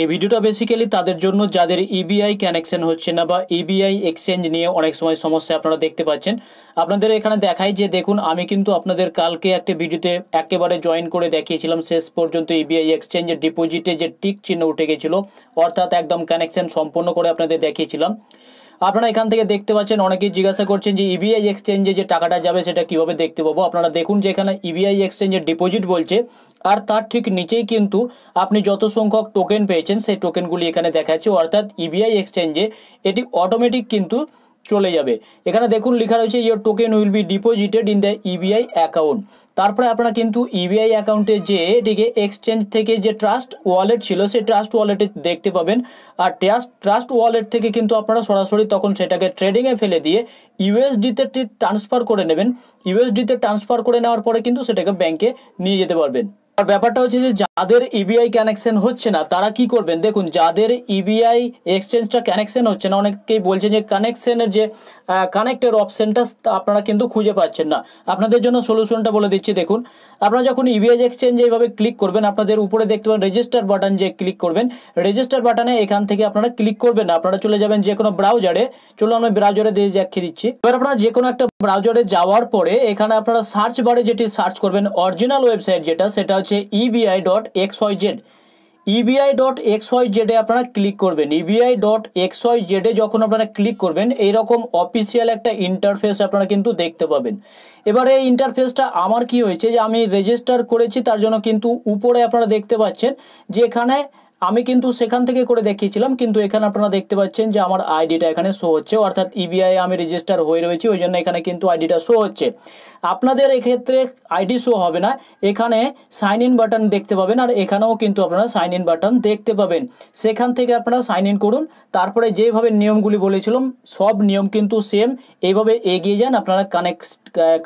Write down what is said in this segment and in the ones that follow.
এই ভিডিওটা বেসিক্যালি তাদের জন্য যাদের ইবিআই e কানেকশন হচ্ছে না বা ইবিআই e এক্সচেঞ্জ নিয়ে অনেক সময় সমস্যা আপনারা দেখতে পাচ্ছেন আপনাদের এখানে দেখাই যে দেখুন আমি কিন্তু আপনাদের কালকে একটি ভিডিওতে একেবারে জয়েন করে দেখিয়েছিলাম শেষ পর্যন্ত ইবিআই এক্সচেঞ্জের ডিপোজিটে যে টিক চিহ্ন উঠে গেছিলো অর্থাৎ একদম কানেকশন সম্পন্ন করে আপনাদের দেখিয়েছিলাম আপনারা এখান থেকে দেখতে পাচ্ছেন অনেকেই জিজ্ঞাসা করছেন যে ইবিআই e এক্সচেঞ্জে যে টাকাটা যাবে সেটা কিভাবে দেখতে পাবো আপনারা দেখুন যে এখানে ইবিআই এক্সচেঞ্জের ডিপোজিট বলছে আর তার ঠিক নিচেই কিন্তু আপনি যত সংখ্যক টোকেন পেয়েছেন সেই টোকেনগুলি এখানে দেখাচ্ছে অর্থাৎ ইবিআই e এক্সচেঞ্জে এটি অটোমেটিক কিন্তু চলে যাবে এখানে দেখুন লেখা রয়েছে your token will be deposited in the EBI account তারপরে আপনারা কিন্তু ইবিআই e অ্যাকাউন্টে যে এটিকে এক্সচেঞ্জ থেকে যে ট্রাস্ট ওয়ালেট ছিল সেই ট্রাস্ট ওয়ালেটে দেখতে পাবেন আর ট্রাস্ট ট্রাস্ট ওয়ালেট থেকে কিন্তু আপনারা সরাসরি তখন সেটাকে ট্রেডিংয়ে ফেলে দিয়ে ইউএসডিতে ট্রান্সফার করে নেবেন ইউএসডিতে ট্রান্সফার করে নেওয়ার পরে কিন্তু সেটাকে ব্যাংকে নিয়ে যেতে পারবেন আর ব্যাপারটা হচ্ছে যে যাদের ইবিআই e কানেকশন হচ্ছে না তারা কি করবেন দেখুন যাদের ইবিআই এক্সচেঞ্জটা কানেকশন হচ্ছে না অনেকেই বলছেন যে কানেকশনের যে কানেক্টের অপশনটা আপনারা কিন্তু খুঁজে পাচ্ছেন না আপনাদের জন্য সলিউশনটা বলে দিচ্ছি দেখুন আপনারা যখন ইবিআই e এক্সচেঞ্জ এইভাবে ক্লিক করবেন আপনাদের উপরে দেখতে পাবেন রেজিস্টার বাটন যে ক্লিক করবেন রেজিস্টার বাটনে এখান থেকে আপনারা ক্লিক করবেন না আপনারা চলে যাবেন যে কোনো ব্রাউজারে চলুন আমি ব্রাউজারে দিয়ে দেখিয়ে দিচ্ছি এবার আপনারা যে কোনো একটা ব্রাউজারে যাওয়ার পরে এখানে আপনারা সার্চ বারে যেটি সার্চ করবেন অরিজিনাল ওয়েবসাইট যেটা সেটা হচ্ছে হচ্ছে EBI dot X Y Z EBI dot X Y জেডে আপনারা ক্লিক করবেন ইবিআই ডট এক্স ওয়াই জেডে যখন আপনারা ক্লিক করবেন এইরকম অফিসিয়াল একটা ইন্টারফেস আপনারা কিন্তু দেখতে পাবেন এবারে এই ইন্টারফেসটা আমার কি হয়েছে যে আমি রেজিস্টার করেছি তার জন্য কিন্তু উপরে আপনারা দেখতে পাচ্ছেন যে এখানে আমি কিন্তু সেখান থেকে করে দেখিয়েছিলাম কিন্তু এখানে আপনারা দেখতে পাচ্ছেন যে আমার আইডিটা এখানে শো হচ্ছে অর্থাৎ ইবিআই e আমি রেজিস্টার হয়ে রয়েছি ওই জন্য এখানে কিন্তু আইডিটা শো হচ্ছে আপনাদের এক্ষেত্রে আইডি শো হবে না এখানে সাইন ইন বাটন দেখতে পাবেন আর এখানেও কিন্তু আপনারা সাইন ইন বাটন দেখতে পাবেন সেখান থেকে আপনারা সাইন ইন করুন তারপরে যেভাবে নিয়মগুলি বলেছিলাম সব নিয়ম কিন্তু সেম এইভাবে এগিয়ে যান আপনারা কানেক্ট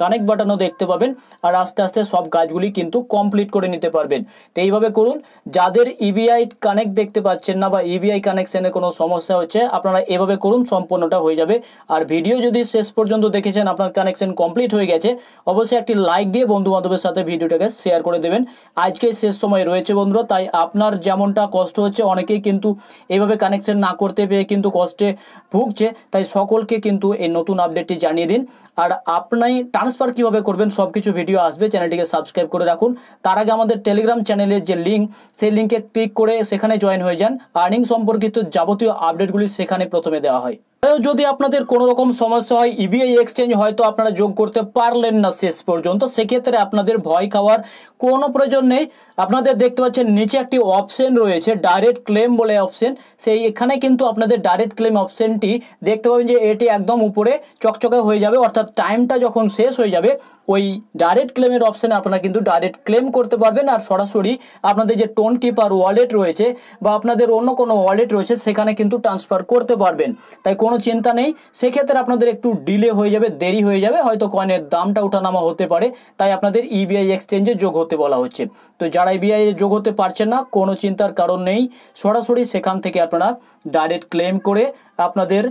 কানেক্ট বাটনও দেখতে পাবেন আর আস্তে আস্তে সব কাজগুলি কিন্তু কমপ্লিট করে নিতে পারবেন তো এইভাবে করুন যাদের ইবিআই e কানেক্ট দেখতে পাচ্ছেন না বা ইবিআই e কানেকশানে কোনো সমস্যা হচ্ছে আপনারা এভাবে করুন সম্পূর্ণটা হয়ে যাবে আর ভিডিও যদি শেষ পর্যন্ত দেখেছেন আপনার কানেকশন কমপ্লিট হয়ে গেছে অবশ্যই একটি লাইক দিয়ে বন্ধু বান্ধবের সাথে ভিডিওটাকে শেয়ার করে দেবেন আজকে শেষ সময় রয়েছে বন্ধুরা তাই আপনার যেমনটা কষ্ট হচ্ছে অনেকেই কিন্তু এভাবে কানেকশন না করতে পেয়ে কিন্তু কষ্টে ভুগছে তাই সকলকে কিন্তু এই নতুন আপডেটটি জানিয়ে দিন আর আপনি ট্রান্সফার কিভাবে করবেন সব কিছু ভিডিও আসবে চ্যানেলটিকে সাবস্ক্রাইব করে রাখুন তার আগে আমাদের টেলিগ্রাম চ্যানেলের যে লিঙ্ক সেই লিঙ্কে ক্লিক করে সেখানে জয়েন হয়ে যান আর্নিং সম্পর্কিত যাবতীয় আপডেটগুলি সেখানে প্রথমে দেওয়া হয় যদি আপনাদের কোন রকম সমস্যা হয় ইবিআই e এক্সচেঞ্জ হয়তো আপনারা যোগ করতে পারলেন না শেষ পর্যন্ত সেক্ষেত্রে আপনাদের ভয় খাওয়ার কোনো প্রয়োজন নেই আপনাদের দেখতে পাচ্ছেন নিচে একটি অপশন রয়েছে ডাইরেক্ট ক্লেম বলে অপশন সেই এখানে কিন্তু আপনাদের ডাইরেক্ট ক্লেম অপশনটি দেখতে পাবেন যে এটি একদম উপরে চকচকে হয়ে যাবে অর্থাৎ টাইমটা যখন শেষ হয়ে যাবে ওই ডাইরেক্ট ক্লেমের অপশানে আপনারা কিন্তু ডাইরেক্ট ক্লেম করতে পারবেন আর সরাসরি আপনাদের যে টোন কিপার ওয়ালেট রয়েছে বা আপনাদের অন্য কোনো ওয়ালেট রয়েছে সেখানে কিন্তু ট্রান্সফার করতে পারবেন তাই কোনো চিন্তা নেই সেক্ষেত্রে আপনাদের একটু ডিলে হয়ে যাবে দেরি হয়ে যাবে হয়তো কয়েনের দামটা ওঠানামা হতে পারে তাই আপনাদের ইবিআই e এক্সচেঞ্জে যোগ হতে বলা হচ্ছে তো যারা যারা এবিআই যোগ হতে পারছেন না কোনো চিন্তার কারণ নেই সরাসরি সেখান থেকে আপনারা ডাইরেক্ট ক্লেম করে আপনাদের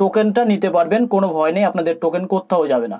টোকেনটা নিতে পারবেন কোনো ভয় নেই আপনাদের টোকেন কোথাও যাবে না